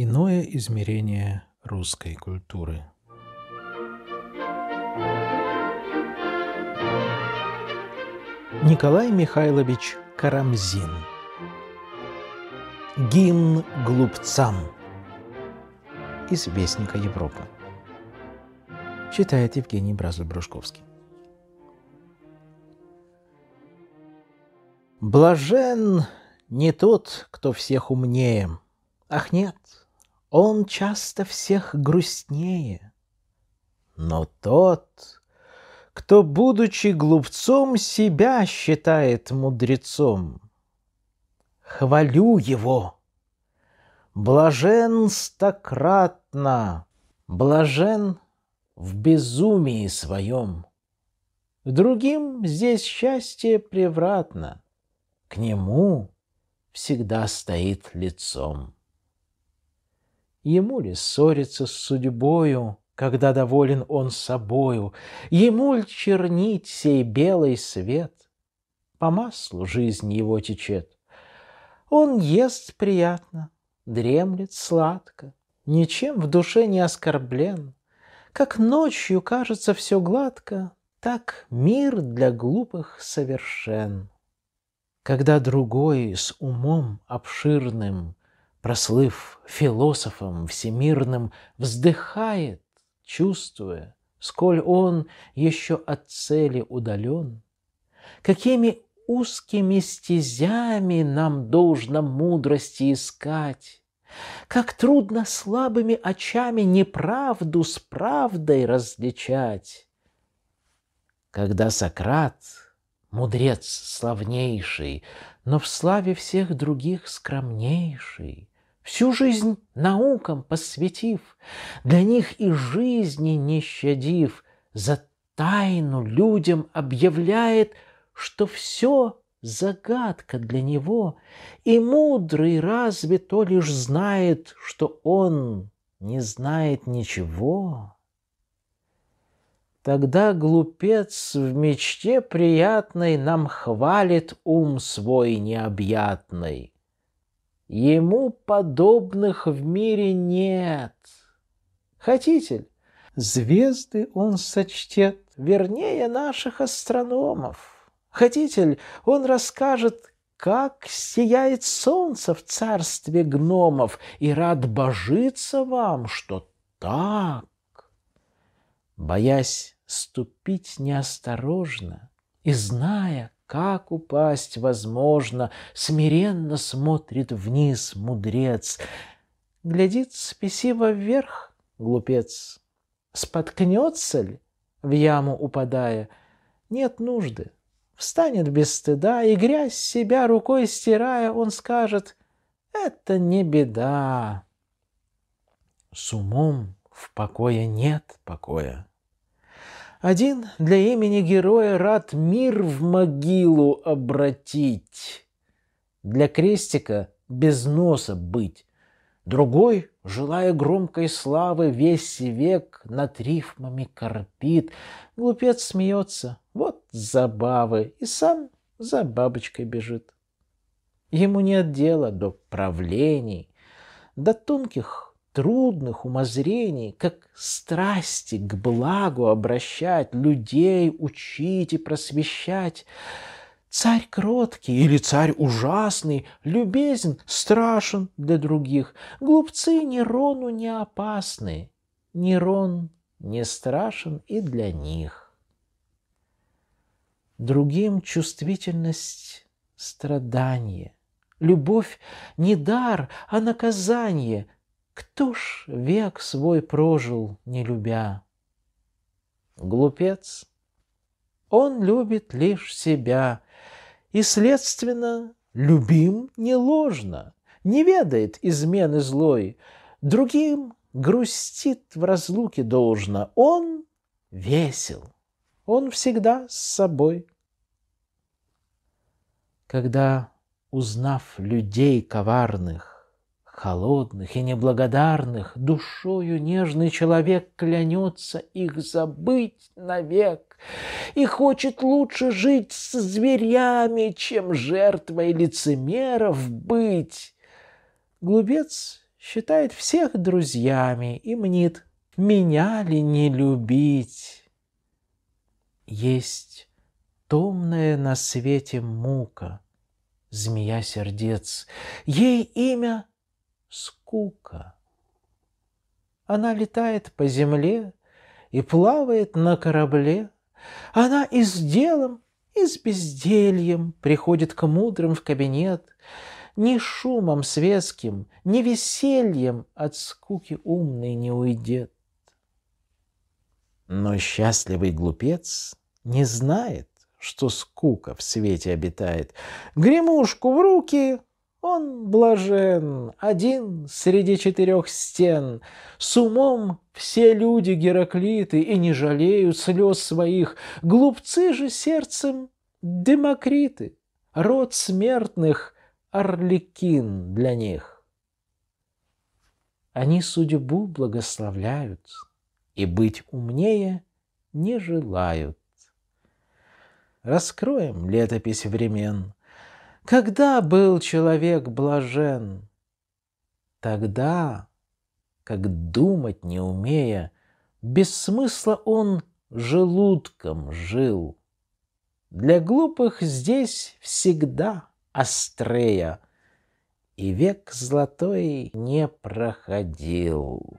Иное измерение русской культуры. Николай Михайлович Карамзин. Гимн глупцам из Вестника Европы. Читает Евгений Бразль-Брюшковский. Блажен не тот, кто всех умнее. Ах нет, он часто всех грустнее. Но тот, кто, будучи глупцом, себя считает мудрецом, хвалю его. Блажен стократно, блажен в безумии своем. Другим здесь счастье превратно, к нему всегда стоит лицом. Ему ли ссориться с судьбою, когда доволен он собою? Ему ли чернить сей белый свет? По маслу жизнь его течет. Он ест приятно, дремлет сладко, Ничем в душе не оскорблен. Как ночью кажется все гладко, Так мир для глупых совершен. Когда другой с умом обширным прослыв философом всемирным, вздыхает, чувствуя, сколь он еще от цели удален, какими узкими стезями нам должно мудрости искать, как трудно слабыми очами неправду с правдой различать. Когда Сократ, мудрец славнейший, но в славе всех других скромнейший, всю жизнь наукам посвятив, для них и жизни не щадив, за тайну людям объявляет, что все загадка для него, и мудрый разве то лишь знает, что он не знает ничего. Тогда глупец в мечте приятной нам хвалит ум свой необъятный. Ему подобных в мире нет. Хотитель, звезды он сочтет, вернее наших астрономов. Хотитель, он расскажет, как сияет солнце в царстве гномов, и рад божиться вам, что так. Боясь ступить неосторожно и зная, как упасть возможно, смиренно смотрит вниз мудрец. Глядит спесиво вверх глупец. Споткнется ли, в яму упадая, нет нужды. Встанет без стыда, и грязь себя рукой стирая, он скажет «Это не беда». С умом в покое нет покоя. Один для имени героя рад мир в могилу обратить, Для крестика без носа быть, Другой, желая громкой славы, весь век над рифмами корпит. Глупец смеется, вот забавы, и сам за бабочкой бежит. Ему нет дела до правлений, до тонких трудных умозрений, как страсти к благу обращать, людей учить и просвещать. Царь кроткий или царь ужасный, любезен, страшен для других. Глупцы Нерону не опасны, Нерон не страшен и для них. Другим чувствительность – страдание. Любовь – не дар, а наказание – кто ж век свой прожил, не любя? Глупец. Он любит лишь себя, и, следственно, любим не ложно, не ведает измены злой, другим грустит в разлуке должно, он весел, он всегда с собой. Когда, узнав людей коварных, холодных и неблагодарных, душою нежный человек клянется их забыть навек и хочет лучше жить с зверями, чем жертвой лицемеров быть. Глубец считает всех друзьями и мнит, меня ли не любить? Есть томная на свете мука, змея сердец, ей имя — скука. Она летает по земле и плавает на корабле. Она и с делом, и с бездельем приходит к мудрым в кабинет. Ни шумом светским, ни весельем от скуки умный не уйдет. Но счастливый глупец не знает, что скука в свете обитает. Гремушку в руки, он блажен, один среди четырех стен. С умом все люди Гераклиты и не жалеют слез своих. Глупцы же сердцем Демокриты. Род смертных — Орликин для них. Они судьбу благословляют и быть умнее не желают. Раскроем летопись времен — когда был человек блажен? Тогда, как думать не умея, без смысла он желудком жил. Для глупых здесь всегда острее, и век золотой не проходил.